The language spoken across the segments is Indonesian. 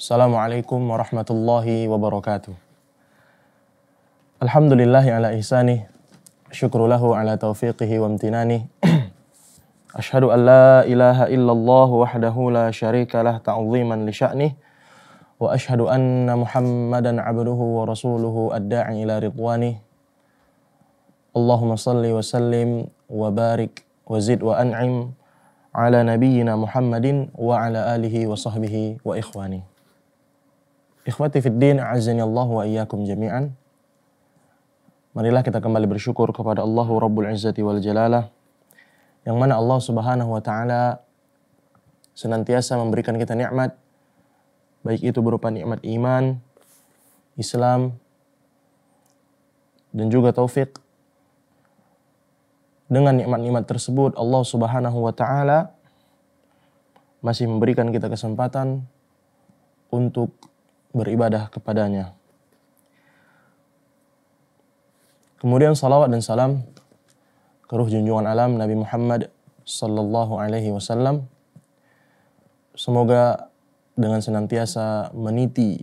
Assalamualaikum warahmatullahi wabarakatuh. Alhamdulillahi ala ihsanih, syukrulahu ala taufiqihi wa amtinanih, أشهد أن لا إله إلا الله وحده لا شريك له تعظيما لشأنه وأشهد أن محمدا عبده ورسوله الداعي إلى رضوانه اللهم صل وسلم وبارك وزد وأنعم على نبينا محمد وعلى آله وصحبه وإخوانه Ikhwati fid din, azani Allah wa iyyakum jami'an. Marilah kita kembali bersyukur kepada Allah Rabbul Izzati wal Jalalah yang mana Allah Subhanahu wa taala senantiasa memberikan kita nikmat baik itu berupa nikmat iman, Islam dan juga taufik. Dengan nikmat-nikmat tersebut Allah Subhanahu wa taala masih memberikan kita kesempatan untuk beribadah kepadanya. Kemudian salawat dan salam keruh junjungan alam Nabi Muhammad sallallahu alaihi wasallam. Semoga dengan senantiasa meniti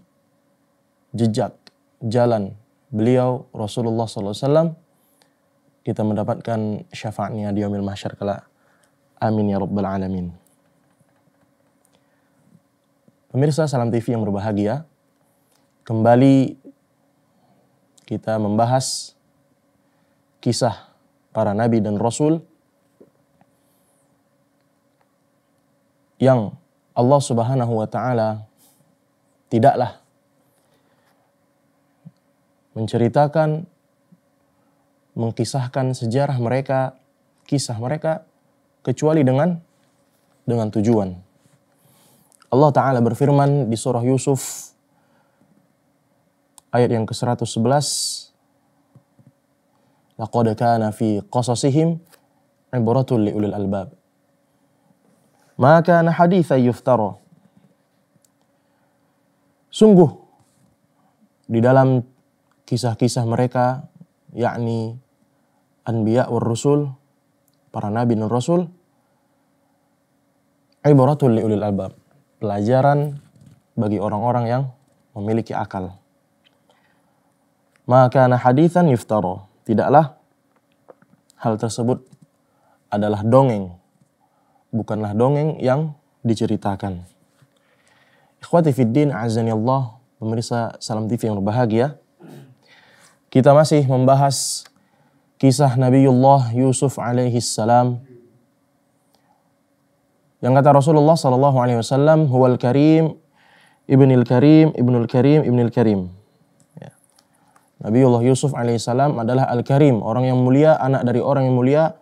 jejak jalan beliau Rasulullah sallallahu alaihi wasallam kita mendapatkan syafaatnya di yaumil mahsyar kala. Amin ya rabbal alamin. Pemirsa Salam TV yang berbahagia, kembali kita membahas kisah para nabi dan rasul yang Allah Subhanahu wa taala tidaklah menceritakan mengkisahkan sejarah mereka, kisah mereka kecuali dengan dengan tujuan. Allah taala berfirman di surah Yusuf ayat yang ke-111 laqad kana fi qasasihim ibratul li ulil albab. Ma kana haditha yuftara. Sungguh di dalam kisah-kisah mereka yakni anbiya war rusul para nabi dan rasul ibratul li ulil albab pelajaran bagi orang-orang yang memiliki akal maka kana hadithan yuftaroh Tidaklah hal tersebut adalah dongeng, bukanlah dongeng yang diceritakan. Ikhwati fiddin azani Allah, pemirsa Salam TV yang berbahagia. Kita masih membahas kisah Nabiullah Yusuf alaihi salam yang kata Rasulullah sallallahu alaihi wasallam huwal karim ibnil karim ibnul karim ibnil karim Nabiullah Yusuf alaihissalam adalah Al-Karim, orang yang mulia, anak dari orang yang mulia,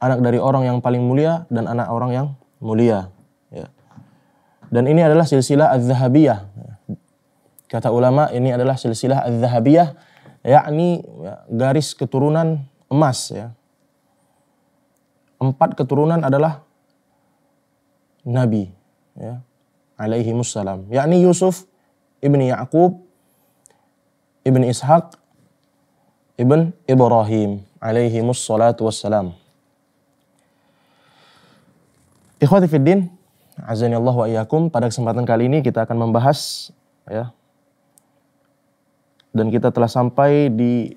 anak dari orang yang paling mulia, dan anak orang yang mulia. Ya. Dan ini adalah silsilah Az-Zahabiyah. Kata ulama, ini adalah silsilah Az-Zahabiyah, yakni ya, garis keturunan emas. Ya. Empat keturunan adalah Nabi. Ya. Alaihi Mussalam. Yakni Yusuf, Ibni Ya'qub, Ibn Ishaq, Ibn Ibrahim alaihi mussalatu wassalam. Ikhwati fiddin, azani Allah wa iyyakum, pada kesempatan kali ini kita akan membahas ya. Dan kita telah sampai di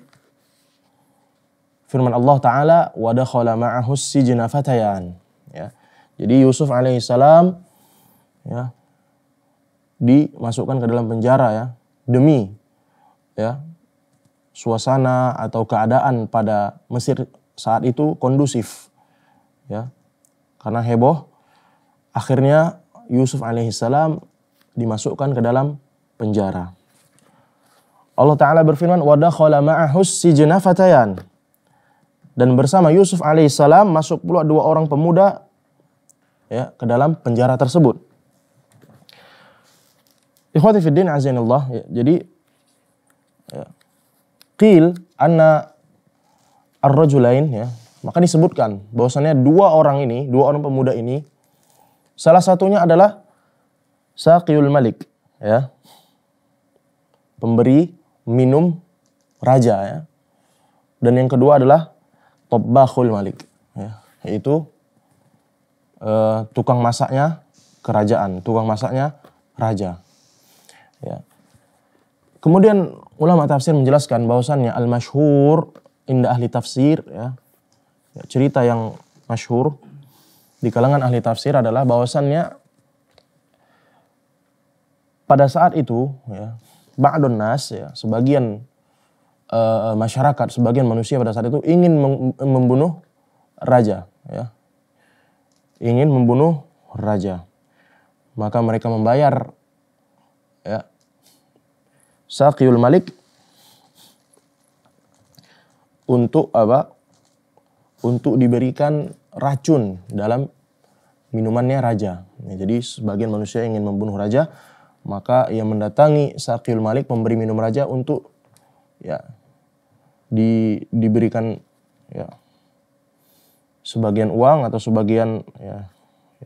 firman Allah taala wa dakhala ma'ahu sijna fatayan ya. Jadi Yusuf alaihi salam ya dimasukkan ke dalam penjara ya demi ya suasana atau keadaan pada Mesir saat itu kondusif ya karena heboh akhirnya Yusuf alaihissalam dimasukkan ke dalam penjara Allah taala berfirman wadakhala ma'ahus sijna fatayan dan bersama Yusuf alaihissalam masuk pula dua orang pemuda ya ke dalam penjara tersebut Ikhwati fiddin azinallah. Ya, jadi Ya. Qil anna ar-rajulain ya. Maka disebutkan bahwasanya dua orang ini, dua orang pemuda ini salah satunya adalah Saqiyul Malik ya. Pemberi minum raja ya. Dan yang kedua adalah Tobbahul Malik ya, yaitu e, tukang masaknya kerajaan, tukang masaknya raja. Ya. Kemudian ulama tafsir menjelaskan bahwasannya al-masyhur indah ahli tafsir ya, ya cerita yang masyhur di kalangan ahli tafsir adalah bahwasannya pada saat itu ya ba'dun nas ya sebagian e, masyarakat sebagian manusia pada saat itu ingin membunuh raja ya ingin membunuh raja maka mereka membayar ya Saqiyul Malik untuk apa? Untuk diberikan racun dalam minumannya raja. Ya, jadi sebagian manusia ingin membunuh raja, maka ia mendatangi Saqiyul Malik memberi minum raja untuk ya di, diberikan ya sebagian uang atau sebagian ya,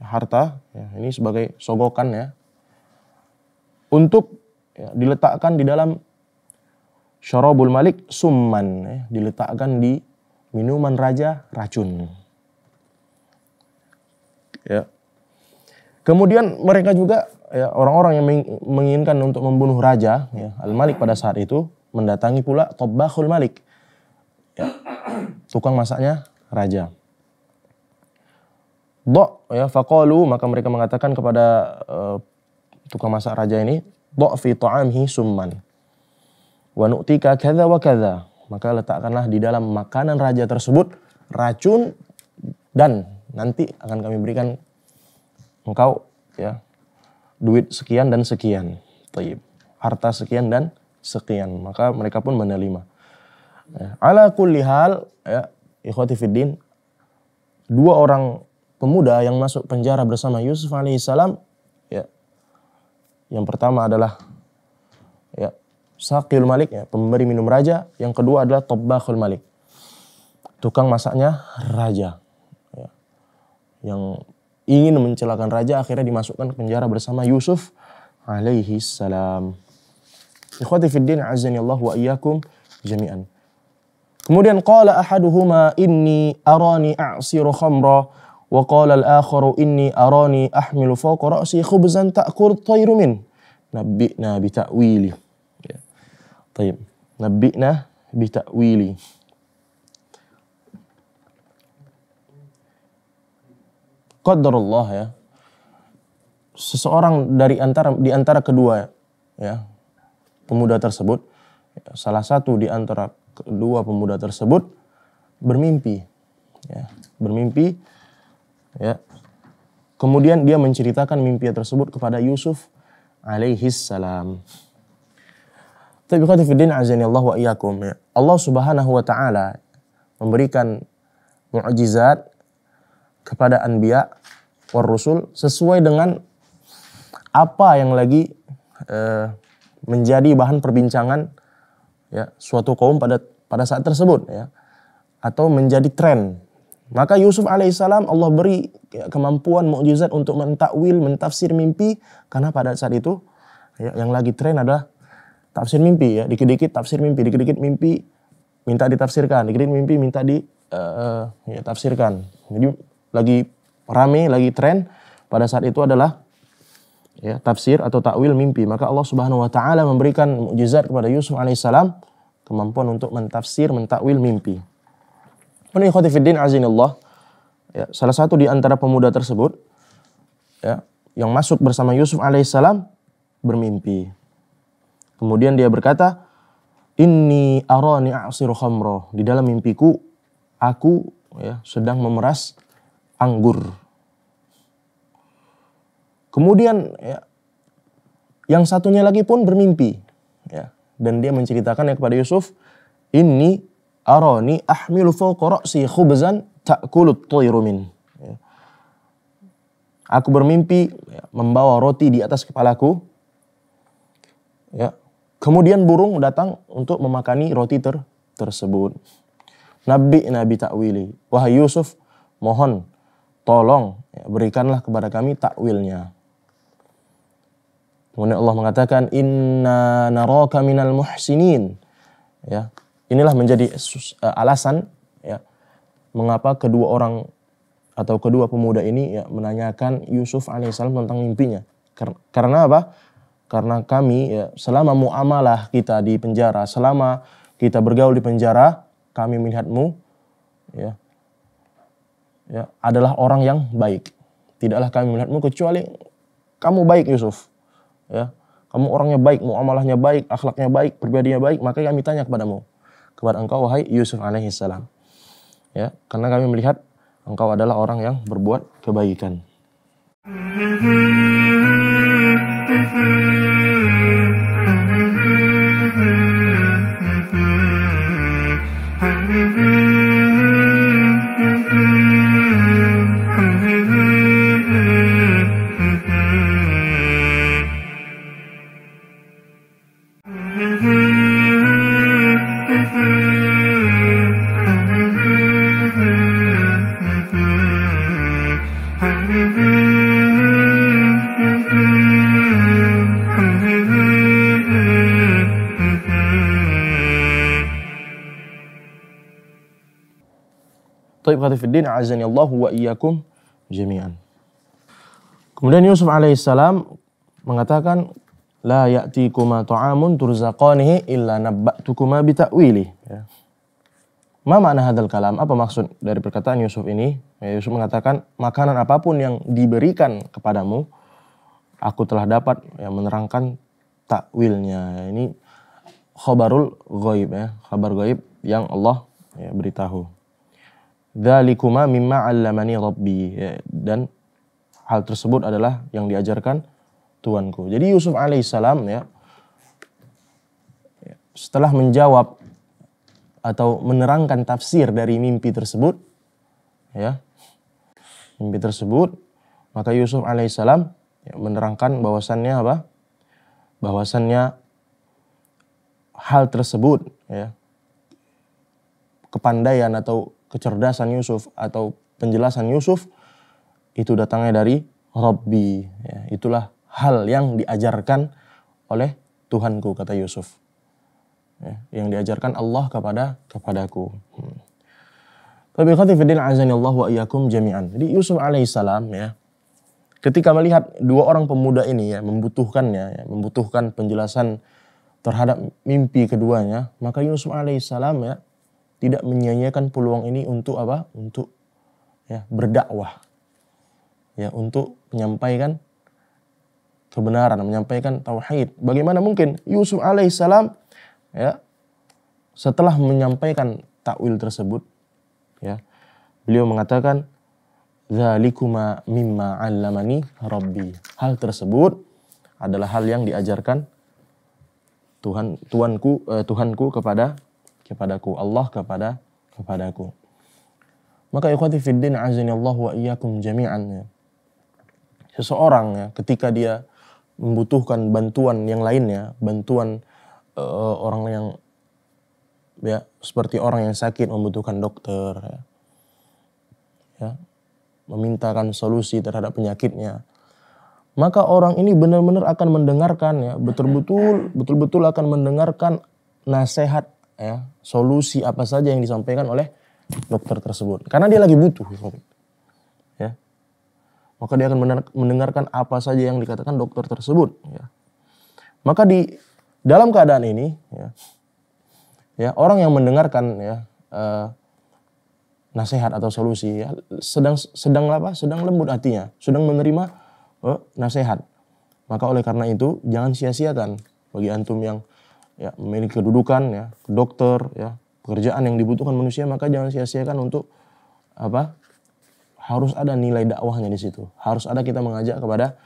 harta ya, ini sebagai sogokan ya untuk ya, diletakkan di dalam syarabul malik summan ya, diletakkan di minuman raja racun ya kemudian mereka juga ya, orang-orang yang menginginkan untuk membunuh raja ya, al malik pada saat itu mendatangi pula tobahul malik ya, tukang masaknya raja do ya, fakolu maka mereka mengatakan kepada uh, tukang masak raja ini, dha'fi ta'amhi summan. Wa nu'tika kadza wa kadza. Maka letakkanlah di dalam makanan raja tersebut racun dan nanti akan kami berikan engkau ya duit sekian dan sekian. Taib. Harta sekian dan sekian. Maka mereka pun menerima. Ya. Ala kulli hal ya ikhwati fiddin dua orang pemuda yang masuk penjara bersama Yusuf alaihissalam ya yang pertama adalah ya Saqil Malik ya, pemberi minum raja. Yang kedua adalah Tobbakul Malik. Tukang masaknya raja. Ya. Yang ingin mencelakan raja akhirnya dimasukkan ke penjara bersama Yusuf alaihi salam. Ikhwati fiddin azani Allah wa iyyakum jami'an. Kemudian qala ahaduhuma inni arani a'siru khamra وقال الآخر إني أراني أحمل فوق رأسي خبزا تأكل khubzan من نبئنا بتأويلي طيب نبئنا بتأويلي Ya. الله يا ya. Seseorang dari antara di antara kedua ya pemuda tersebut, ya, salah satu di antara kedua pemuda tersebut bermimpi, ya, bermimpi Ya. Kemudian dia menceritakan mimpi tersebut kepada Yusuf alaihi salam. Tapi khatifuddin wa iyyakum. Ya. Allah Subhanahu wa taala memberikan mukjizat kepada anbiya war rusul sesuai dengan apa yang lagi eh, menjadi bahan perbincangan ya suatu kaum pada pada saat tersebut ya atau menjadi tren maka Yusuf alaihissalam Allah beri kemampuan mukjizat untuk mentakwil, mentafsir mimpi karena pada saat itu ya, yang lagi tren adalah tafsir mimpi ya, dikit-dikit tafsir mimpi, dikit-dikit mimpi minta ditafsirkan, dikit-dikit mimpi minta di uh, ya, tafsirkan. Jadi lagi rame, lagi tren pada saat itu adalah ya, tafsir atau takwil mimpi. Maka Allah Subhanahu wa taala memberikan mukjizat kepada Yusuf alaihissalam kemampuan untuk mentafsir, mentakwil mimpi. Kemudian ikhwati fiddin azinillah. Ya, salah satu di antara pemuda tersebut ya, yang masuk bersama Yusuf alaihissalam bermimpi. Kemudian dia berkata, ini arani a'siru khamro. Di dalam mimpiku aku ya, sedang memeras anggur. Kemudian ya, yang satunya lagi pun bermimpi ya, dan dia menceritakannya kepada Yusuf, ini aroni ahmilu fawqa ra'si khubzan tak kulut min. Ya. Aku bermimpi ya, membawa roti di atas kepalaku. Ya. Kemudian burung datang untuk memakani roti ter tersebut. Nabi Nabi takwili. Wahai Yusuf, mohon tolong ya, berikanlah kepada kami takwilnya. Kemudian Allah mengatakan inna naraka minal muhsinin. Ya, Inilah menjadi eh, alasan ya mengapa kedua orang atau kedua pemuda ini ya menanyakan Yusuf alaihissalam tentang mimpinya. Karena apa? Karena kami ya selama muamalah kita di penjara, selama kita bergaul di penjara, kami melihatmu ya ya adalah orang yang baik. Tidaklah kami melihatmu kecuali kamu baik Yusuf. Ya. Kamu orangnya baik, muamalahnya baik, akhlaknya baik, pribadinya baik, maka kami tanya kepadamu kepada engkau wahai Yusuf alaihi salam. Ya, karena kami melihat engkau adalah orang yang berbuat kebaikan. Mm-hmm. ikhwati azani Allah wa iyyakum jami'an. Kemudian Yusuf alaihissalam mengatakan la ya'tikuma ta'amun turzaqanihi illa nabba'tukuma bita'wili. Ya. Ma makna hadal kalam? Apa maksud dari perkataan Yusuf ini? Ya, Yusuf mengatakan, makanan apapun yang diberikan kepadamu, aku telah dapat ya, menerangkan takwilnya. Ya, ini khabarul goib ya, kabar goib yang Allah ya, beritahu. Dzalikuma mimma 'allamani rabbi. Ya, dan hal tersebut adalah yang diajarkan Tuanku. Jadi Yusuf alaihissalam ya, ya setelah menjawab atau menerangkan tafsir dari mimpi tersebut ya mimpi tersebut maka Yusuf alaihissalam ya, menerangkan bahwasannya apa bahwasannya hal tersebut ya kepandaian atau kecerdasan Yusuf atau penjelasan Yusuf itu datangnya dari Robbi. Ya, itulah hal yang diajarkan oleh Tuhanku kata Yusuf. Ya, yang diajarkan Allah kepada kepadaku. Tapi hmm. khatifidin azani Allah wa iyyakum jami'an. Jadi Yusuf alaihissalam ya ketika melihat dua orang pemuda ini ya membutuhkannya ya, membutuhkan penjelasan terhadap mimpi keduanya maka Yusuf alaihissalam ya tidak menyia-nyiakan peluang ini untuk apa? Untuk ya berdakwah. Ya, untuk menyampaikan kebenaran, menyampaikan tauhid. Bagaimana mungkin Yusuf alaihissalam ya setelah menyampaikan takwil tersebut ya beliau mengatakan zalikuma mimma 'allamani rabbi. Hal tersebut adalah hal yang diajarkan Tuhan Tuanku eh, Tuhanku kepada kepadaku, Allah kepada kepadaku. Maka ikhwati fiddin azani Allah wa iyyakum jami'an. Seseorang ya, ketika dia membutuhkan bantuan yang lainnya, bantuan uh, orang yang ya seperti orang yang sakit membutuhkan dokter ya. ya memintakan solusi terhadap penyakitnya maka orang ini benar-benar akan mendengarkan ya betul-betul betul-betul akan mendengarkan nasihat ya, solusi apa saja yang disampaikan oleh dokter tersebut. Karena dia lagi butuh, ya. Maka dia akan mendengarkan apa saja yang dikatakan dokter tersebut. Ya. Maka di dalam keadaan ini, ya, ya orang yang mendengarkan ya uh, nasihat atau solusi, ya, sedang sedang apa? Sedang lembut hatinya, sedang menerima uh, nasihat. Maka oleh karena itu jangan sia-siakan bagi antum yang ya memiliki kedudukan ya dokter ya pekerjaan yang dibutuhkan manusia maka jangan sia-siakan untuk apa harus ada nilai dakwahnya di situ harus ada kita mengajak kepada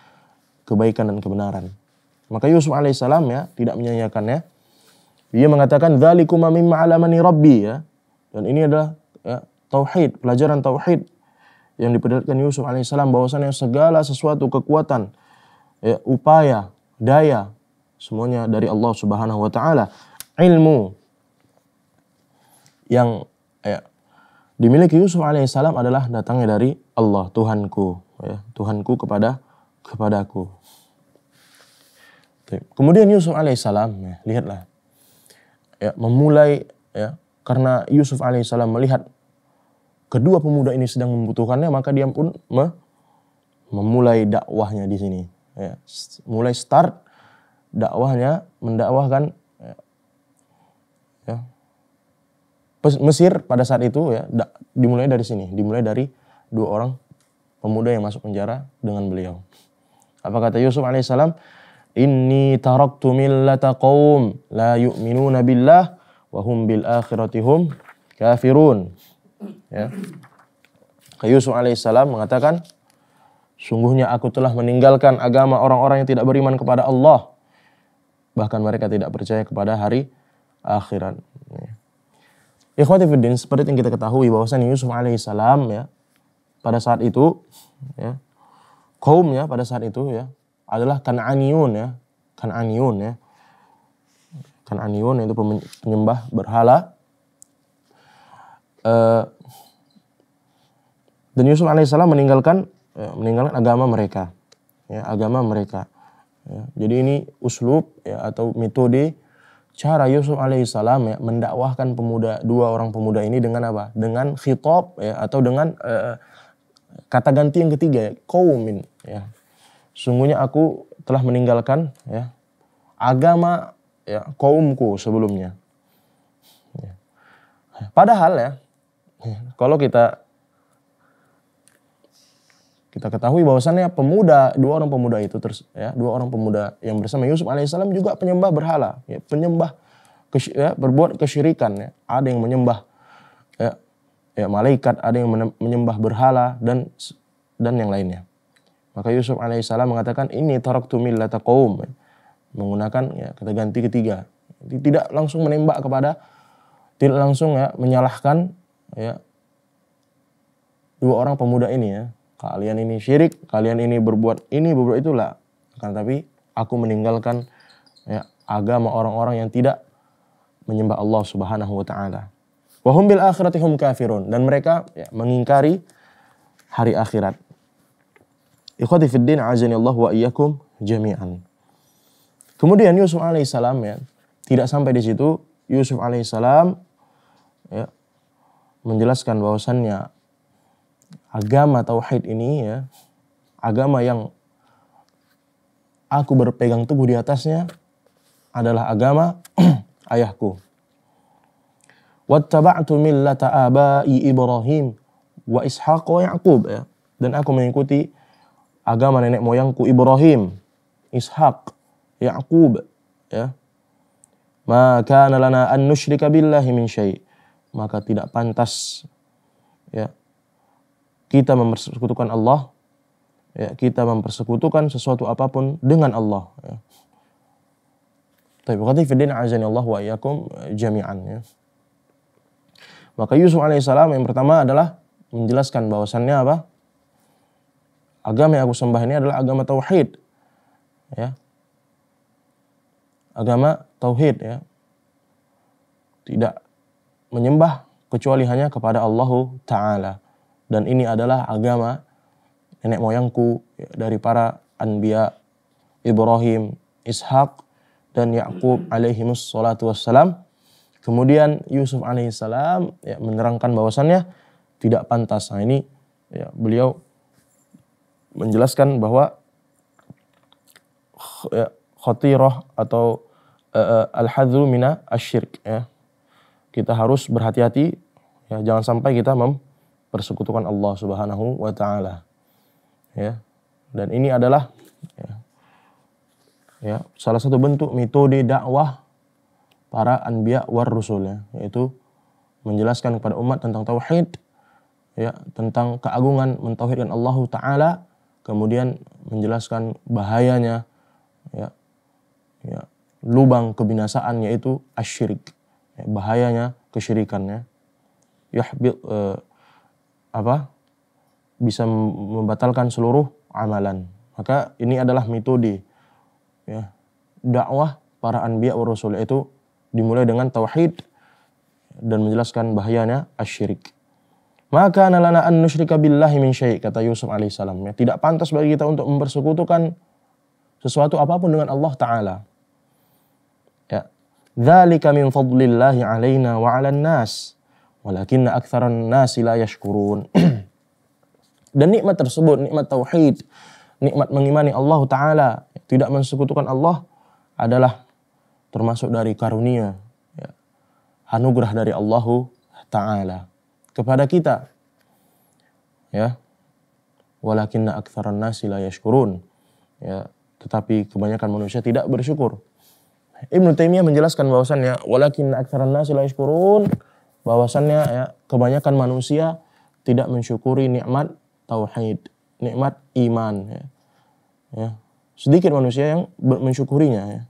kebaikan dan kebenaran maka Yusuf alaihissalam ya tidak menyanyiakannya dia mengatakan dzalikum alamani rabbi ya dan ini adalah ya, tauhid pelajaran tauhid yang diperlihatkan Yusuf alaihissalam bahwasanya segala sesuatu kekuatan ya, upaya daya Semuanya dari Allah Subhanahu wa taala. Ilmu yang ya, dimiliki Yusuf alaihissalam adalah datangnya dari Allah Tuhanku ya Tuhanku kepada kepadaku. Kemudian Yusuf alaihissalam ya, lihatlah ya memulai ya karena Yusuf alaihissalam melihat kedua pemuda ini sedang membutuhkannya maka dia pun me memulai dakwahnya di sini ya mulai start dakwahnya mendakwahkan ya, ya. Mesir pada saat itu ya da, dimulai dari sini, dimulai dari dua orang pemuda yang masuk penjara dengan beliau. Apa kata Yusuf alaihissalam? Ini taraktu millata qaum la yu'minuna billah wa wahum bil akhiratihum, kafirun. Ya. Yusuf alaihissalam mengatakan, sungguhnya aku telah meninggalkan agama orang-orang yang tidak beriman kepada Allah Bahkan mereka tidak percaya kepada hari akhirat. Ikhwati Fiddin, seperti yang kita ketahui bahwasanya Yusuf alaihissalam ya, pada saat itu ya, kaumnya pada saat itu ya adalah Kananiun ya, Kananiun ya. Kananiun itu penyembah berhala. Uh, dan Yusuf alaihissalam meninggalkan ya, meninggalkan agama mereka, ya, agama mereka. Ya, jadi ini uslub ya, atau metode cara Yusuf alaihissalam ya mendakwahkan pemuda dua orang pemuda ini dengan apa? Dengan khitab ya atau dengan uh, kata ganti yang ketiga ya, kaumin ya. Sungguhnya aku telah meninggalkan ya agama ya kaumku sebelumnya. Ya. Padahal ya kalau kita kita ketahui bahwasannya pemuda, dua orang pemuda itu terus ya, dua orang pemuda yang bersama Yusuf alaihissalam juga penyembah berhala, ya, penyembah ya, berbuat kesyirikan ya. Ada yang menyembah ya, ya malaikat, ada yang menyembah berhala dan dan yang lainnya. Maka Yusuf alaihissalam mengatakan ini tarok tumilata kaum ya, Menggunakan ya, kata ganti ketiga. Tidak langsung menembak kepada tidak langsung ya menyalahkan ya dua orang pemuda ini ya. Kalian ini syirik, kalian ini berbuat ini, berbuat itulah. Akan tapi aku meninggalkan ya, agama orang-orang yang tidak menyembah Allah Subhanahu wa taala. Wahum bil akhirati hum kafirun dan mereka ya, mengingkari hari akhirat. Ikhwati fid din azani Allah wa iyyakum jami'an. Kemudian Yusuf alaihissalam ya, tidak sampai di situ Yusuf alaihissalam ya, menjelaskan bahwasannya agama tauhid ini ya, agama yang aku berpegang tubuh di atasnya adalah agama ayahku. Wattaba'tu millata abai Ibrahim wa Ishaq wa Yaqub ya. Dan aku mengikuti agama nenek moyangku Ibrahim, Ishaq, Yaqub ya. Maka kana lana an nusyrika billahi min syai. Maka tidak pantas ya kita mempersekutukan Allah, ya, kita mempersekutukan sesuatu apapun dengan Allah. Ya. Tapi berarti Fidin azani Allah wa iyyakum jami'an. Ya. Maka Yusuf alaihissalam yang pertama adalah menjelaskan bahwasannya apa? Agama yang aku sembah ini adalah agama tauhid. Ya. Agama tauhid ya. Tidak menyembah kecuali hanya kepada Allah Ta'ala dan ini adalah agama nenek moyangku ya, dari para anbiya Ibrahim, Ishak dan Yakub alaihimus salatu wassalam. Kemudian Yusuf alaihissalam ya, menerangkan bahwasannya tidak pantas. Nah ini ya, beliau menjelaskan bahwa khutiroh ya, atau uh, eh, eh, al-hadru mina asyirk ya. Kita harus berhati-hati ya jangan sampai kita mem persekutukan Allah Subhanahu wa taala. Ya. Dan ini adalah ya, ya, salah satu bentuk metode dakwah para anbiya war rusul ya, yaitu menjelaskan kepada umat tentang tauhid ya, tentang keagungan mentauhidkan Allah taala, kemudian menjelaskan bahayanya ya, ya, lubang kebinasaan yaitu asyirik. Ya, bahayanya kesyirikannya. yahbil uh, eh, apa bisa membatalkan seluruh amalan. Maka ini adalah metode ya dakwah para anbiya wa rasul itu dimulai dengan tauhid dan menjelaskan bahayanya asyirik. Maka nalana an nusyrika billahi min syai' kata Yusuf alaihissalam. Ya, tidak pantas bagi kita untuk mempersekutukan sesuatu apapun dengan Allah taala. Ya. Dzalika min fadlillah alaina wa 'alan nas walakin aktsaran nasi la yashkurun. Dan nikmat tersebut, nikmat tauhid, nikmat mengimani Allah taala, tidak mensekutukan Allah adalah termasuk dari karunia, ya. anugerah dari Allah taala kepada kita. Ya. walakin aktsaran nasi la yashkurun. Ya, tetapi kebanyakan manusia tidak bersyukur. Ibnu Taimiyah menjelaskan bahwasannya walakin aktsaran nasi la yashkurun bahwasannya ya kebanyakan manusia tidak mensyukuri nikmat tauhid, nikmat iman ya. ya. Sedikit manusia yang mensyukurinya ya.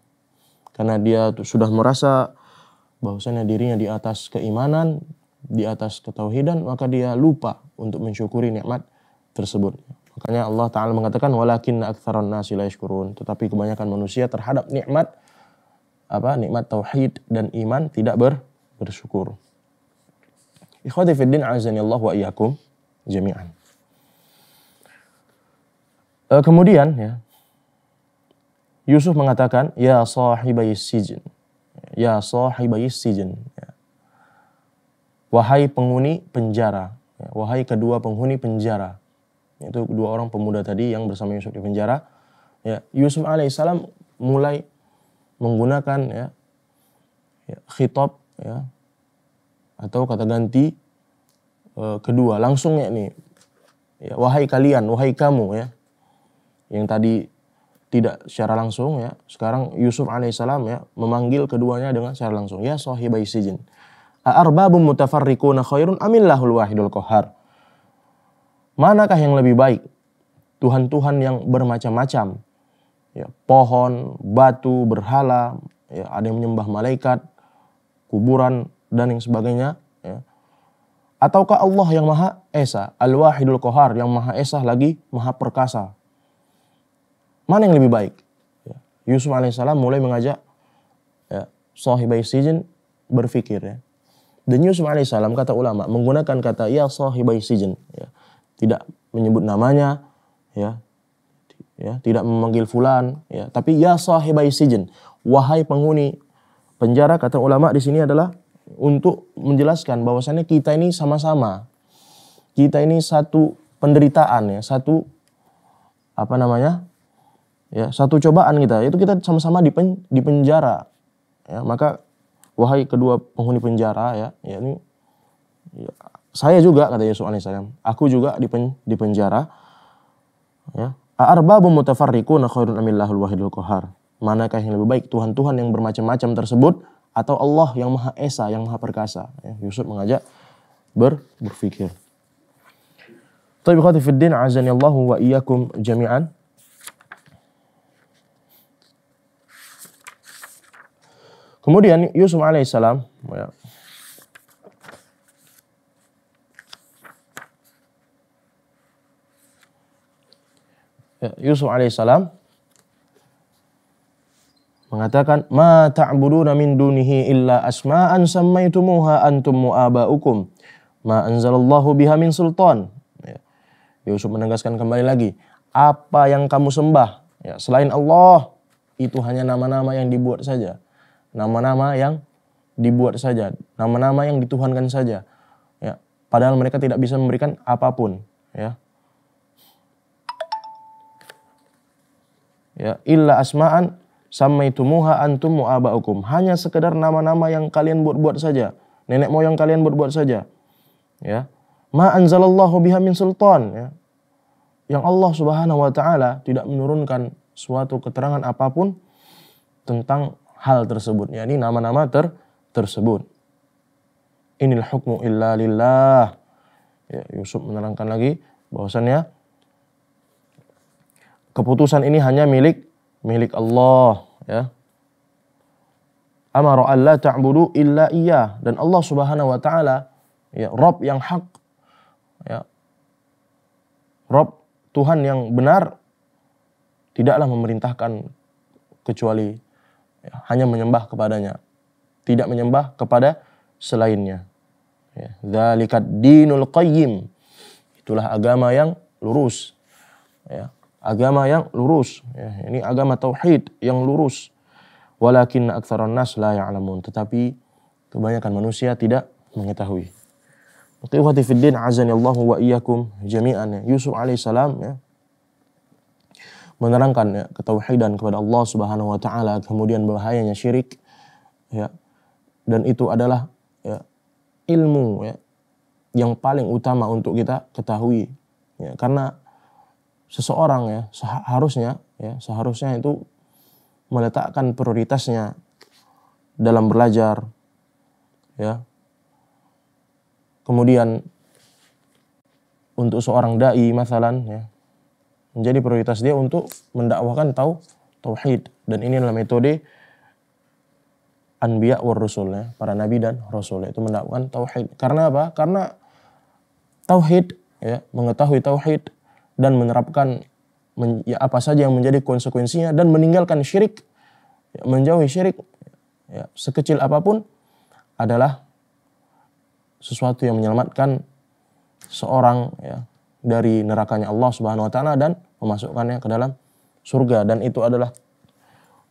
Karena dia sudah merasa bahwasanya dirinya di atas keimanan, di atas ketauhidan, maka dia lupa untuk mensyukuri nikmat tersebut. Makanya Allah Ta'ala mengatakan, walakin aktsaron nasi la Tetapi kebanyakan manusia terhadap nikmat apa nikmat tauhid dan iman tidak ber, bersyukur. Ikhwati fiddin azani Allah wa iyyakum jami'an. Eh, kemudian ya Yusuf mengatakan ya sahibai sijin. Ya sahibai sijin. Ya. Wahai penghuni penjara. Ya, wahai kedua penghuni penjara. Itu dua orang pemuda tadi yang bersama Yusuf di penjara. Ya, Yusuf alaihissalam mulai menggunakan ya, ya khitab ya, atau kata ganti e, kedua langsung ya nih ya, wahai kalian wahai kamu ya yang tadi tidak secara langsung ya sekarang Yusuf alaihissalam ya memanggil keduanya dengan secara langsung ya sahibai sijin arbabum mutafarriquna khairun amillahul wahidul qahar manakah yang lebih baik tuhan-tuhan yang bermacam-macam ya, pohon, batu, berhala, ya, ada yang menyembah malaikat, kuburan, dan yang sebagainya. Ya. Ataukah Allah yang Maha Esa, Al-Wahidul Kohar, yang Maha Esa lagi Maha Perkasa. Mana yang lebih baik? Ya. Yusuf alaihissalam mulai mengajak ya, sahibai sijin berfikir Ya. Dan Yusuf alaihissalam kata ulama menggunakan kata ya sahibai sijin. Ya. Tidak menyebut namanya, ya, ya tidak memanggil fulan ya tapi ya sahibai sijin wahai penghuni penjara kata ulama di sini adalah untuk menjelaskan bahwasannya kita ini sama-sama. Kita ini satu penderitaan ya, satu apa namanya? Ya, satu cobaan kita. Itu kita sama-sama di di penjara. Ya, maka wahai kedua penghuni penjara ya, ya ini ya, saya juga kata Yesus alaihissalam, aku juga di dipen, penjara. Ya. A'arbabu mutafarriquna khairun amillahul wahidul qahar. Manakah yang lebih baik Tuhan-tuhan yang bermacam-macam tersebut atau Allah yang Maha Esa, yang Maha Perkasa. Ya, Yusuf mengajak ber, berfikir. Tapi kata fiddin azani wa iyyakum jami'an. Kemudian Yusuf alaihissalam ya. ya, Yusuf alaihissalam mengatakan ma ta'buduna min dunihi illa asma'an sammaitumuha antum muaba'ukum ma anzalallahu biha min sultan ya. Yusuf menegaskan kembali lagi apa yang kamu sembah ya, selain Allah itu hanya nama-nama yang dibuat saja nama-nama yang dibuat saja nama-nama yang dituhankan saja ya padahal mereka tidak bisa memberikan apapun ya ya illa asma'an sama itu samaitumuha antum hukum, Hanya sekedar nama-nama yang kalian buat-buat saja. Nenek moyang kalian buat-buat saja. Ya. Ma anzalallahu biha min sultan, ya. Yang Allah Subhanahu wa taala tidak menurunkan suatu keterangan apapun tentang hal tersebut, ini nama-nama ter tersebut. Inil hukmu illa lillah. Ya, Yusuf menerangkan lagi bahwasannya keputusan ini hanya milik milik Allah ya amara alla ta'budu illa iya dan Allah Subhanahu wa taala ya Rob yang hak ya Rob Tuhan yang benar tidaklah memerintahkan kecuali ya, hanya menyembah kepadanya tidak menyembah kepada selainnya ya dinul qayyim itulah agama yang lurus ya agama yang lurus. Ya, ini agama tauhid yang lurus. Walakin aktsaran nas la ya'lamun. Tetapi kebanyakan manusia tidak mengetahui. Ikhwati fid din azani Allah wa iyyakum jami'an. Yusuf alaihissalam ya, menerangkan ya, ketauhidan kepada Allah Subhanahu wa taala, kemudian bahayanya syirik ya. Dan itu adalah ya, ilmu ya, yang paling utama untuk kita ketahui ya, karena seseorang ya seharusnya ya seharusnya itu meletakkan prioritasnya dalam belajar ya kemudian untuk seorang dai masalan ya menjadi prioritas dia untuk mendakwakan tau tauhid dan ini adalah metode anbiya war rasul ya, para nabi dan rasul itu mendakwahkan tauhid. Karena apa? Karena tauhid ya, mengetahui tauhid dan menerapkan men, ya apa saja yang menjadi konsekuensinya dan meninggalkan syirik, ya, menjauhi syirik ya, sekecil apapun adalah sesuatu yang menyelamatkan seorang ya dari nerakanya Allah Subhanahu wa taala dan memasukkannya ke dalam surga dan itu adalah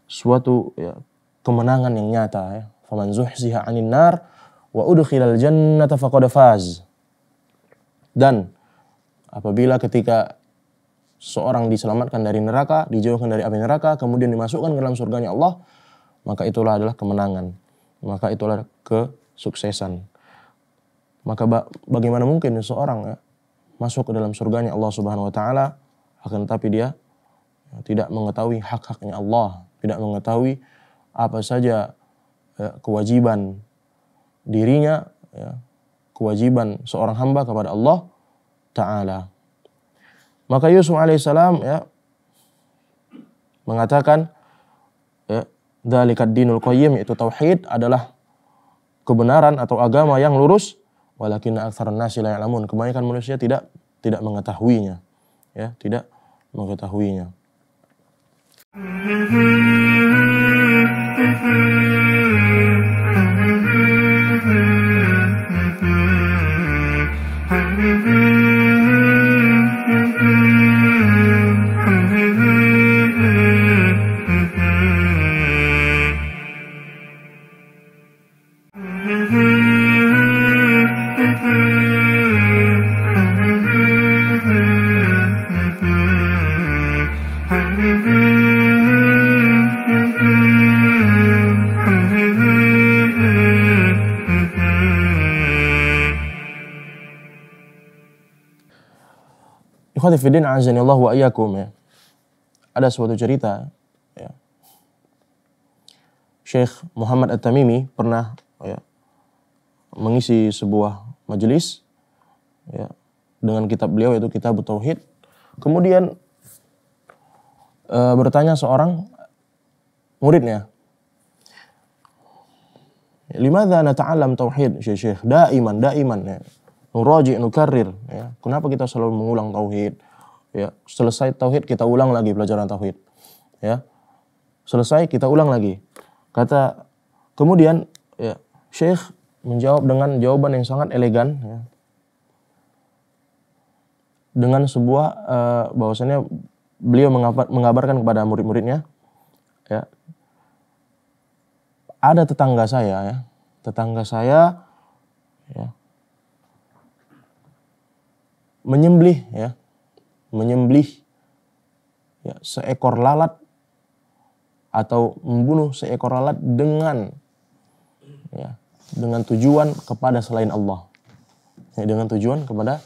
suatu ya, kemenangan yang nyata ya. Faman zuhziha 'anil nar wa udkhilal jannata faqad faz. Dan Apabila ketika seorang diselamatkan dari neraka, dijauhkan dari api neraka, kemudian dimasukkan ke dalam surganya Allah, maka itulah adalah kemenangan. Maka itulah kesuksesan. Maka bagaimana mungkin seorang ya, masuk ke dalam surganya Allah Subhanahu wa taala akan tetapi dia tidak mengetahui hak-haknya Allah, tidak mengetahui apa saja ya, kewajiban dirinya, ya, kewajiban seorang hamba kepada Allah taala. Maka Yusuf alaihissalam ya mengatakan ya dalikat dinul qayyim yaitu tauhid adalah kebenaran atau agama yang lurus walakin aktsarun nasi la ya'lamun. Kebanyakan manusia tidak tidak mengetahuinya. Ya, tidak mengetahuinya. Mm-hmm. Akhwatifidin azanillahu wa iyakum ya. Ada suatu cerita ya. Syekh Muhammad At-Tamimi pernah ya, mengisi sebuah majelis ya, dengan kitab beliau yaitu kitab Tauhid. Kemudian e, bertanya seorang muridnya, Limadha nata'alam tauhid syekh syekh daiman daiman ya nuraji nukarir ya kenapa kita selalu mengulang tauhid ya selesai tauhid kita ulang lagi pelajaran tauhid ya selesai kita ulang lagi kata kemudian ya Syekh menjawab dengan jawaban yang sangat elegan ya. dengan sebuah uh, eh, bahwasannya beliau mengabarkan kepada murid-muridnya ya ada tetangga saya ya tetangga saya ya menyembelih ya menyembelih ya, seekor lalat atau membunuh seekor lalat dengan ya dengan tujuan kepada selain Allah ya, dengan tujuan kepada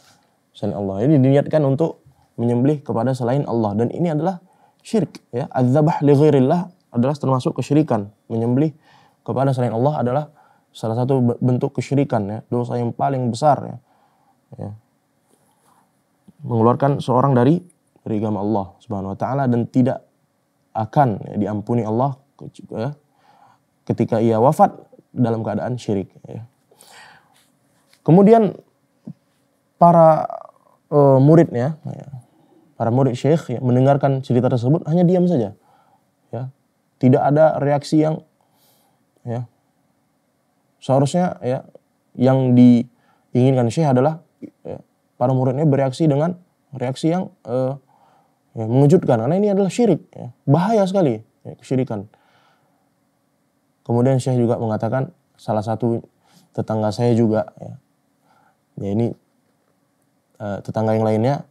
selain Allah ini diniatkan untuk menyembelih kepada selain Allah dan ini adalah syirik ya azabah li adalah termasuk kesyirikan menyembelih kepada selain Allah adalah salah satu bentuk kesyirikan ya dosa yang paling besar ya, ya mengeluarkan seorang dari dari agama Allah Subhanahu wa taala dan tidak akan ya, diampuni Allah ya, ketika ia wafat dalam keadaan syirik ya. Kemudian para uh, muridnya ya, para murid syekh ya, mendengarkan cerita tersebut hanya diam saja. Ya. Tidak ada reaksi yang ya seharusnya ya yang diinginkan syekh adalah ya, para muridnya bereaksi dengan reaksi yang uh, ya, mengejutkan karena ini adalah syirik ya. bahaya sekali ya, kesyirikan kemudian Syekh juga mengatakan salah satu tetangga saya juga ya, ya ini uh, tetangga yang lainnya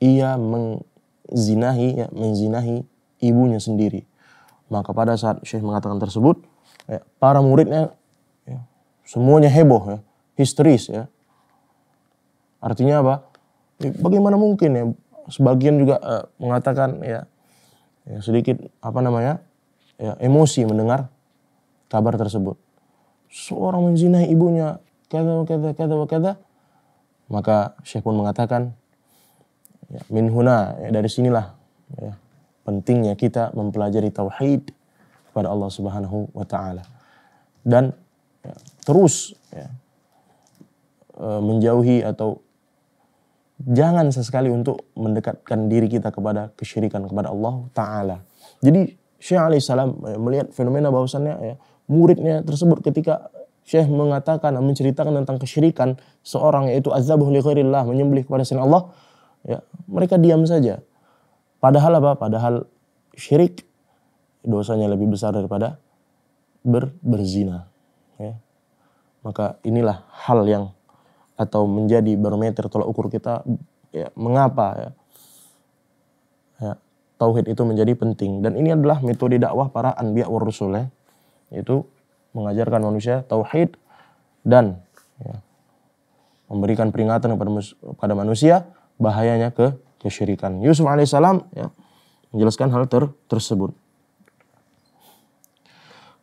ia menzinahi ya, menzinahi ibunya sendiri maka pada saat Syekh mengatakan tersebut ya, para muridnya ya, semuanya heboh ya, histeris ya Artinya apa? Ya, bagaimana mungkin ya? Sebagian juga uh, mengatakan ya, ya sedikit apa namanya ya, emosi mendengar kabar tersebut. Seorang menzinai ibunya kata kata kata kata maka Syekh pun mengatakan ya, minhuna ya, dari sinilah ya, pentingnya kita mempelajari tauhid kepada Allah Subhanahu wa taala dan ya, terus ya, eh, menjauhi atau jangan sesekali untuk mendekatkan diri kita kepada kesyirikan kepada Allah Ta'ala. Jadi Syekh Ali Salam eh, melihat fenomena bahwasannya ya, muridnya tersebut ketika Syekh mengatakan menceritakan tentang kesyirikan seorang yaitu azabuh li menyembelih kepada selain Allah ya mereka diam saja padahal apa padahal syirik dosanya lebih besar daripada ber, berzina ya maka inilah hal yang atau menjadi barometer tolak ukur kita ya, mengapa ya. ya tauhid itu menjadi penting dan ini adalah metode dakwah para anbiya war rusul ya. yaitu mengajarkan manusia tauhid dan ya, memberikan peringatan kepada, kepada manusia bahayanya ke kesyirikan. Yusuf alaihissalam ya, menjelaskan hal ter, tersebut.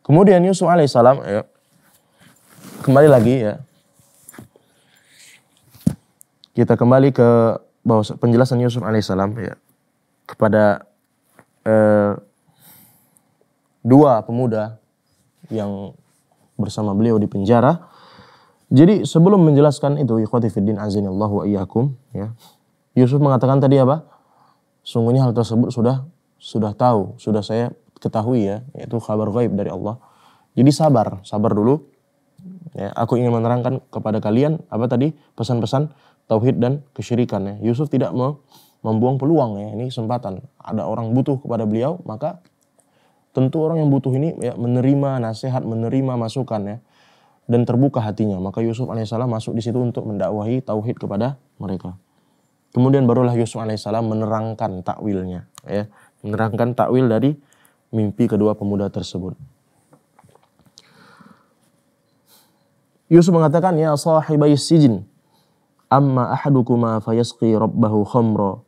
Kemudian Yusuf alaihissalam ya, kembali lagi ya kita kembali ke bahwa penjelasan Yusuf alaihissalam ya kepada eh, dua pemuda yang bersama beliau di penjara. Jadi sebelum menjelaskan itu ikhwati fiddin azinillah wa iyyakum ya. Yusuf mengatakan tadi apa? Sungguhnya hal tersebut sudah sudah tahu, sudah saya ketahui ya, yaitu kabar gaib dari Allah. Jadi sabar, sabar dulu. Ya, aku ingin menerangkan kepada kalian apa tadi pesan-pesan tauhid dan kesyirikan ya. Yusuf tidak membuang peluang ya, ini kesempatan. Ada orang butuh kepada beliau, maka tentu orang yang butuh ini ya, menerima nasihat, menerima masukan ya dan terbuka hatinya. Maka Yusuf alaihissalam masuk di situ untuk mendakwahi tauhid kepada mereka. Kemudian barulah Yusuf alaihissalam menerangkan takwilnya, ya, menerangkan takwil dari mimpi kedua pemuda tersebut. Yusuf mengatakan ya sahibai sijin amma ahadukuma fayasqi rabbahu khamra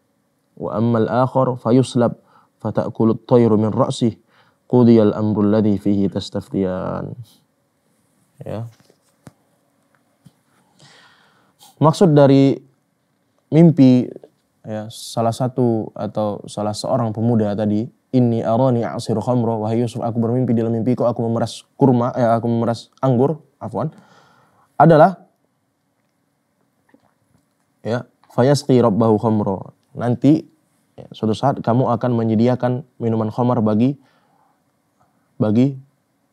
wa amma al akhar fayuslab fatakulu at-tayru min ra'sih qudiyal amru alladhi fihi tastaftiyan ya maksud dari mimpi ya salah satu atau salah seorang pemuda tadi ini arani asir khamra wahai Yusuf aku bermimpi dalam mimpiku aku memeras kurma eh, aku memeras anggur afwan adalah ya fayasqi rabbahu khamra Nanti ya, suatu saat kamu akan menyediakan minuman khamar bagi bagi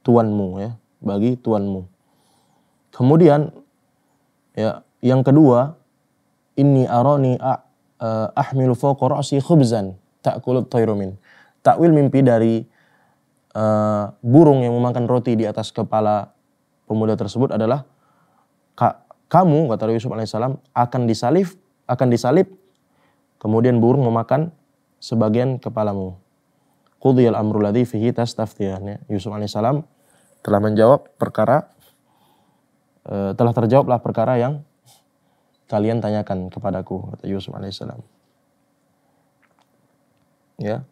tuanmu ya, bagi tuanmu. Kemudian ya yang kedua ini aroni a, uh, ahmilu fawqa ra'si khubzan ta'kulut tayrumin. Takwil mimpi dari uh, burung yang memakan roti di atas kepala pemuda tersebut adalah kamu kata Yusuf alaihissalam akan disalib, akan disalib. Kemudian burung memakan sebagian kepalamu. Qudiyal amru ladzi fihi tastaftiyan. Ya. Yusuf alaihissalam telah menjawab perkara eh, telah terjawablah perkara yang kalian tanyakan kepadaku kata Yusuf alaihissalam. Ya.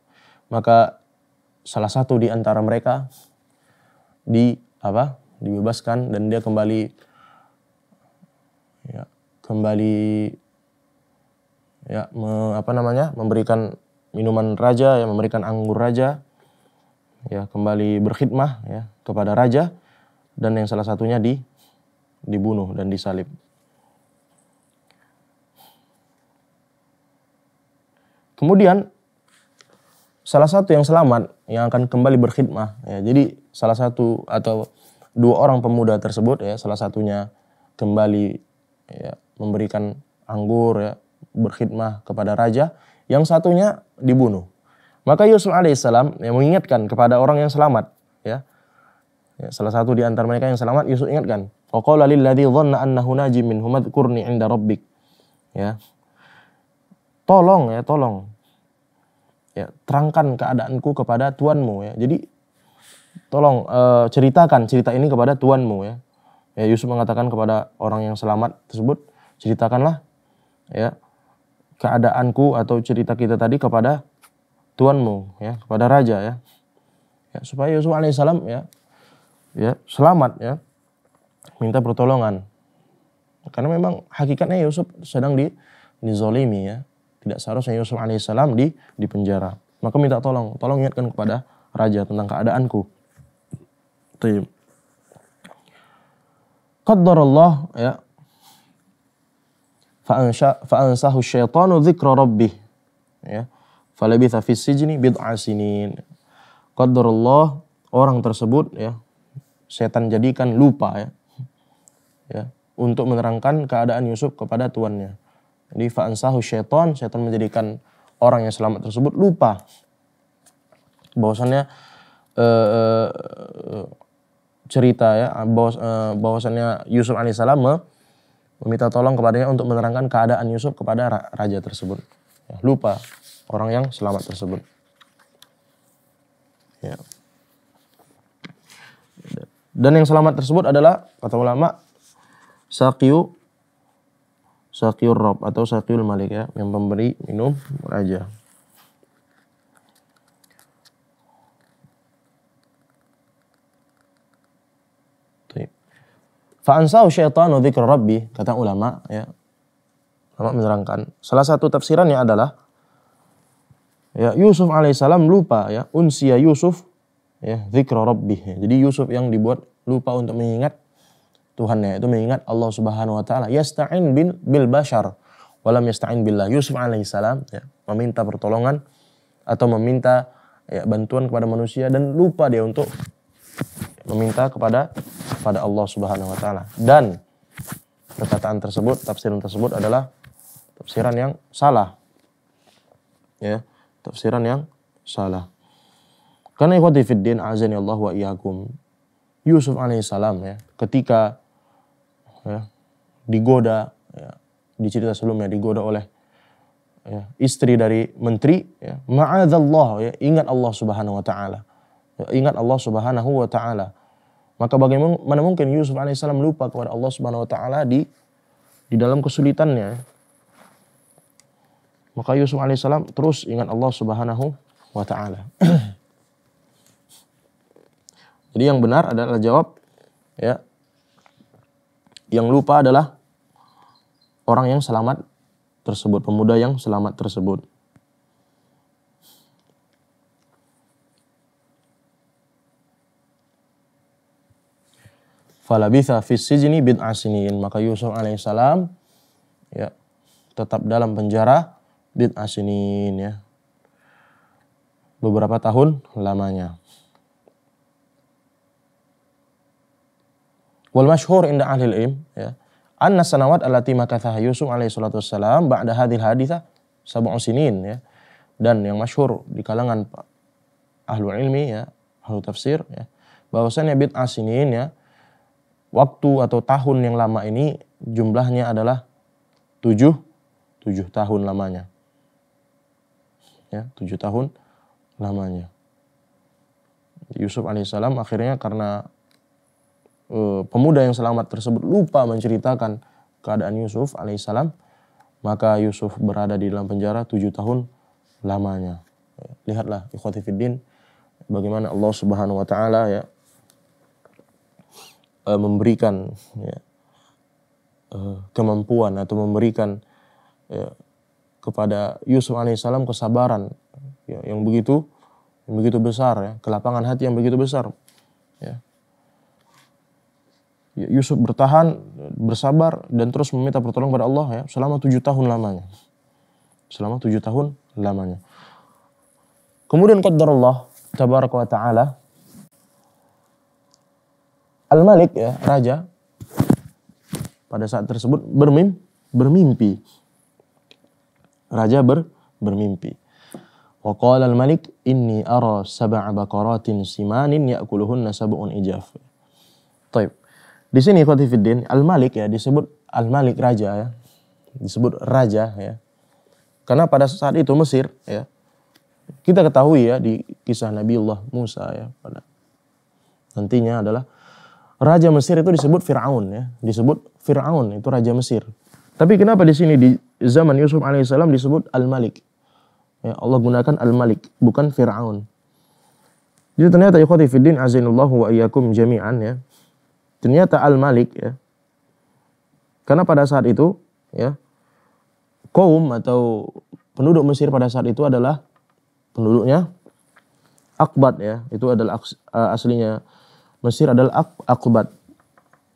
Maka salah satu di antara mereka di apa? dibebaskan dan dia kembali ya kembali ya me, apa namanya memberikan minuman raja ya memberikan anggur raja ya kembali berkhidmah ya kepada raja dan yang salah satunya di dibunuh dan disalib kemudian salah satu yang selamat yang akan kembali berkhidmah ya jadi salah satu atau dua orang pemuda tersebut ya salah satunya kembali ya, memberikan anggur ya, berkhidmah kepada raja, yang satunya dibunuh. Maka Yusuf alaihissalam yang mengingatkan kepada orang yang selamat, ya, ya salah satu di antara mereka yang selamat Yusuf ingatkan, lil ladzi dhanna annahu najim minhum Ya. Tolong ya, tolong. Ya, terangkan keadaanku kepada tuanmu ya. Jadi tolong e, ceritakan cerita ini kepada tuanmu ya. Ya, Yusuf mengatakan kepada orang yang selamat tersebut, ceritakanlah ya keadaanku atau cerita kita tadi kepada tuanmu ya, kepada raja ya. ya supaya Yusuf alaihissalam ya ya selamat ya minta pertolongan karena memang hakikatnya Yusuf sedang di dizolimi ya tidak seharusnya Yusuf alaihissalam di di penjara maka minta tolong tolong ingatkan kepada raja tentang keadaanku tim qaddarallah ya fa'ansahu syaitanu dzikra rabbih ya falabitha fis sijni bid'a sinin qaddarallah orang tersebut ya setan jadikan lupa ya ya untuk menerangkan keadaan Yusuf kepada tuannya jadi fa'ansahu syaitan setan menjadikan orang yang selamat tersebut lupa Bahwasanya eh, eh cerita ya bahwa eh, bahwasannya Yusuf alaihissalam meminta tolong kepadanya untuk menerangkan keadaan Yusuf kepada raja tersebut. Ya, lupa orang yang selamat tersebut. Ya. Dan yang selamat tersebut adalah kata ulama Sakyu Sakyur Rob atau Sakyul Malik ya, yang pemberi minum raja. Fa'ansau syaitanu dzikra rabbi, kata ulama ya. Ulama menerangkan, salah satu tafsirannya adalah ya Yusuf alaihissalam lupa ya, unsia Yusuf ya dzikra rabbi. Ya. Jadi Yusuf yang dibuat lupa untuk mengingat Tuhannya, itu mengingat Allah Subhanahu wa taala. Yasta'in bin bil bashar walam yasta'in billah. Yusuf alaihissalam ya, meminta pertolongan atau meminta ya, bantuan kepada manusia dan lupa dia untuk meminta kepada kepada Allah Subhanahu wa taala. Dan perkataan tersebut, tafsiran tersebut adalah tafsiran yang salah. Ya, tafsiran yang salah. Karena ikhwati fiddin azani Allah wa iyyakum. Yusuf alaihissalam ya, ketika ya, digoda ya, di cerita sebelumnya digoda oleh ya, istri dari menteri ya, ma'adzallah ya, ingat Allah Subhanahu wa taala ingat Allah Subhanahu wa taala. Maka bagaimana mungkin Yusuf alaihissalam lupa kepada Allah Subhanahu wa taala di di dalam kesulitannya? Maka Yusuf alaihissalam terus ingat Allah Subhanahu wa taala. Jadi yang benar adalah jawab ya. Yang lupa adalah orang yang selamat tersebut, pemuda yang selamat tersebut. falabitha fis sijni asinin, Maka Yusuf alaihissalam ya tetap dalam penjara asinin ya. Beberapa tahun lamanya. Wal masyhur inda ahli ilm ya. Anna sanawat allati makathaha Yusuf alaihi salatu wasalam ba'da hadhil haditsah sab'u sinin ya. Dan yang masyhur di kalangan ahlu ilmi ya, ahlu tafsir ya, bahwasanya bid'ah sinin ya, waktu atau tahun yang lama ini jumlahnya adalah tujuh, tujuh tahun lamanya. Ya, tujuh tahun lamanya. Yusuf alaihissalam akhirnya karena e, pemuda yang selamat tersebut lupa menceritakan keadaan Yusuf alaihissalam, maka Yusuf berada di dalam penjara tujuh tahun lamanya. Lihatlah ikhwati fiddin bagaimana Allah subhanahu wa ta'ala ya uh, memberikan ya, uh, kemampuan atau memberikan ya, kepada Yusuf alaihissalam kesabaran ya, yang begitu yang begitu besar ya kelapangan hati yang begitu besar ya. ya Yusuf bertahan bersabar dan terus meminta pertolongan kepada Allah ya selama tujuh tahun lamanya selama tujuh tahun lamanya kemudian qaddar Allah tabaraka wa taala Al-Malik ya, raja pada saat tersebut bermim, bermimpi. Raja ber, bermimpi. Wa qala al-Malik inni ara sab'a baqaratin simanin ya'kuluhunna sab'un ijaf. Taib. Di sini Khatifuddin Al-Malik ya disebut Al-Malik raja ya. Disebut raja ya. Karena pada saat itu Mesir ya kita ketahui ya di kisah Nabi Allah Musa ya pada nantinya adalah Raja Mesir itu disebut Firaun ya, disebut Firaun itu raja Mesir. Tapi kenapa di sini di zaman Yusuf alaihissalam disebut Al-Malik? Ya, Allah gunakan Al-Malik, bukan Firaun. Jadi ternyata ikhwati fiddin azinullahu wa iyyakum jami'an ya. Ternyata Al-Malik ya. Karena pada saat itu ya kaum atau penduduk Mesir pada saat itu adalah penduduknya Akbat ya, itu adalah eh, aslinya Mesir adalah Akbat.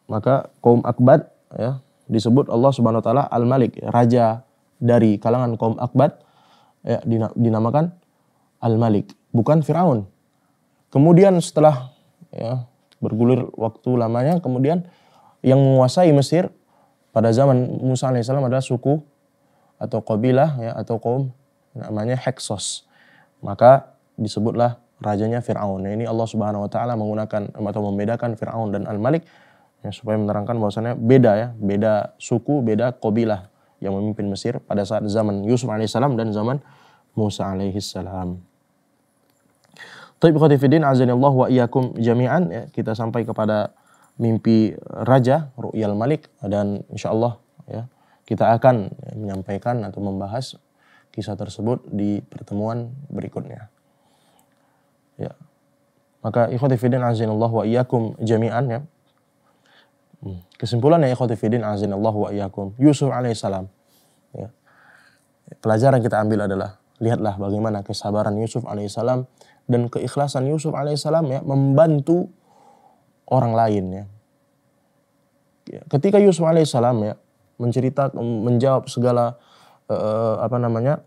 Maka kaum Akbat ya disebut Allah Subhanahu wa taala Al-Malik, raja dari kalangan kaum Akbat ya, dinamakan Al-Malik, bukan Firaun. Kemudian setelah ya bergulir waktu lamanya kemudian yang menguasai Mesir pada zaman Musa alaihissalam adalah suku atau kabilah ya atau kaum namanya Heksos. Maka disebutlah rajanya Fir'aun. Nah, ini Allah Subhanahu wa taala menggunakan atau membedakan Fir'aun dan Al-Malik ya, supaya menerangkan bahwasannya beda ya, beda suku, beda kabilah yang memimpin Mesir pada saat zaman Yusuf alaihissalam dan zaman Musa alaihissalam. Taib khotifidin azanillah wa iyyakum jami'an ya, kita sampai kepada mimpi raja Ru'yal Malik dan insyaallah ya kita akan menyampaikan atau membahas kisah tersebut di pertemuan berikutnya. Ya. Maka ikhwati fidin azinallahu wa iyyakum jami'an ya. Hmm. Kesimpulannya ikhwati fidin azinallahu wa iyyakum. Yusuf alaihissalam. Ya. Pelajaran kita ambil adalah lihatlah bagaimana kesabaran Yusuf alaihissalam dan keikhlasan Yusuf alaihissalam ya membantu orang lain ya. ya ketika Yusuf alaihissalam ya mencerita menjawab segala uh, apa namanya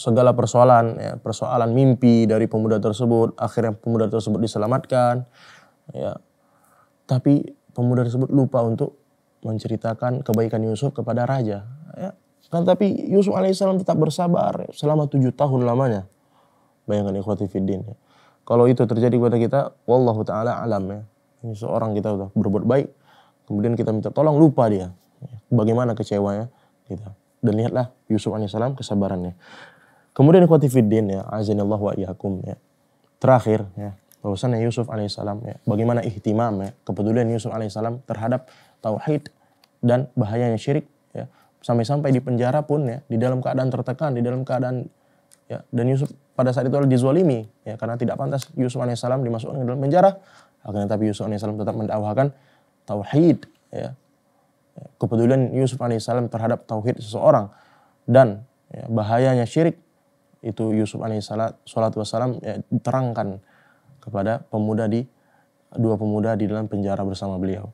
segala persoalan, ya, persoalan mimpi dari pemuda tersebut, akhirnya pemuda tersebut diselamatkan, ya. Tapi pemuda tersebut lupa untuk menceritakan kebaikan Yusuf kepada raja, ya. Kan tapi Yusuf alaihissalam tetap bersabar selama tujuh tahun lamanya. Bayangkan ikhwati fiddin ya. Kalau itu terjadi kepada kita, wallahu taala alam ya. Ini seorang kita sudah berbuat baik, kemudian kita minta tolong lupa dia. Bagaimana kecewanya kita. Dan lihatlah Yusuf alaihissalam kesabarannya. Kemudian ikhwati ya, azanillahu wa iyyakum ya. Terakhir ya, bahwasanya Yusuf alaihissalam ya, bagaimana ihtimam ya, kepedulian Yusuf alaihissalam terhadap tauhid dan bahayanya syirik ya. Sampai-sampai di penjara pun ya, di dalam keadaan tertekan, di dalam keadaan ya, dan Yusuf pada saat itu adalah dizolimi ya, karena tidak pantas Yusuf alaihissalam dimasukkan ke dalam penjara. Akhirnya tapi Yusuf alaihissalam tetap mendakwahkan tauhid ya. Kepedulian Yusuf alaihissalam terhadap tauhid seseorang dan ya, bahayanya syirik itu Yusuf alaihissalam salat Wasalam ya, terangkan kepada pemuda di dua pemuda di dalam penjara bersama beliau.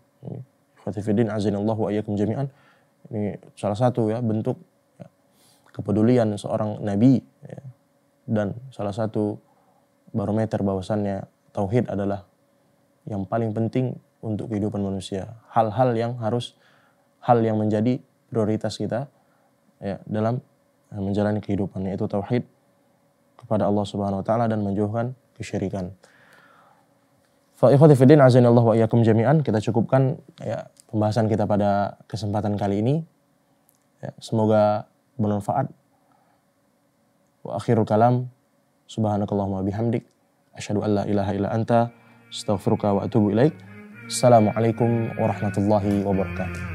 Khatifuddin azinallahu ayyakum jami'an. Ini salah satu ya bentuk ya, kepedulian seorang nabi ya. dan salah satu barometer bahwasannya tauhid adalah yang paling penting untuk kehidupan manusia. Hal-hal yang harus hal yang menjadi prioritas kita ya dalam eh, menjalani kehidupan yaitu tauhid kepada Allah Subhanahu wa taala dan menjauhkan kesyirikan. Fa ikhwati fiddin azanillahu wa iyyakum jami'an. Kita cukupkan ya pembahasan kita pada kesempatan kali ini. Ya, semoga bermanfaat. Wa akhirul kalam subhanakallahumma bihamdik asyhadu an la ilaha illa anta astaghfiruka wa atubu ilaik. Assalamualaikum warahmatullahi wabarakatuh.